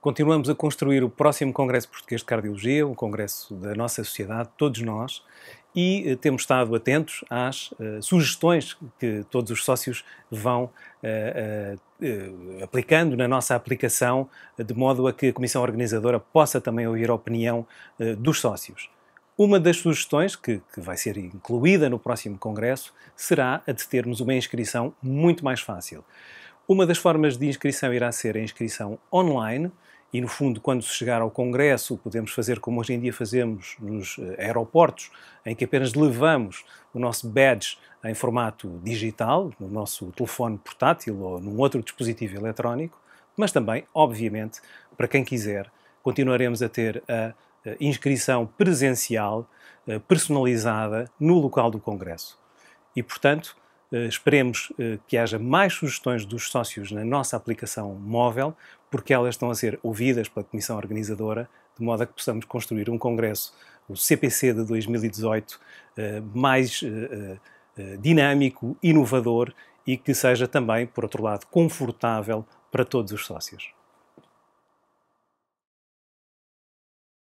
Continuamos a construir o próximo Congresso Português de Cardiologia, o congresso da nossa sociedade, todos nós, e eh, temos estado atentos às uh, sugestões que todos os sócios vão uh, uh, aplicando na nossa aplicação, de modo a que a Comissão Organizadora possa também ouvir a opinião dos sócios. Uma das sugestões que, que, vai ser incluída no próximo Congresso será a de termos uma inscrição muito mais fácil. Uma das formas de inscrição irá ser a inscrição online, e no fundo, quando se chegar ao Congresso, podemos fazer como hoje em dia fazemos nos eh, aeroportos, em que apenas levamos o nosso badge em formato digital, no nosso telefone portátil ou num outro dispositivo eletrónico, mas também, obviamente, para quem quiser, continuaremos a ter a eh, inscrição presencial, eh, personalizada, no local do Congresso. E, portanto, eh, esperemos eh, que haja mais sugestões dos sócios na nossa aplicação móvel, porque elas estão a ser ouvidas pela Comissão Organizadora, de modo a que possamos construir um congresso, o CPC de 2018, eh, mais dinâmico, inovador e que seja também, por outro lado, confortável para todos os sócios.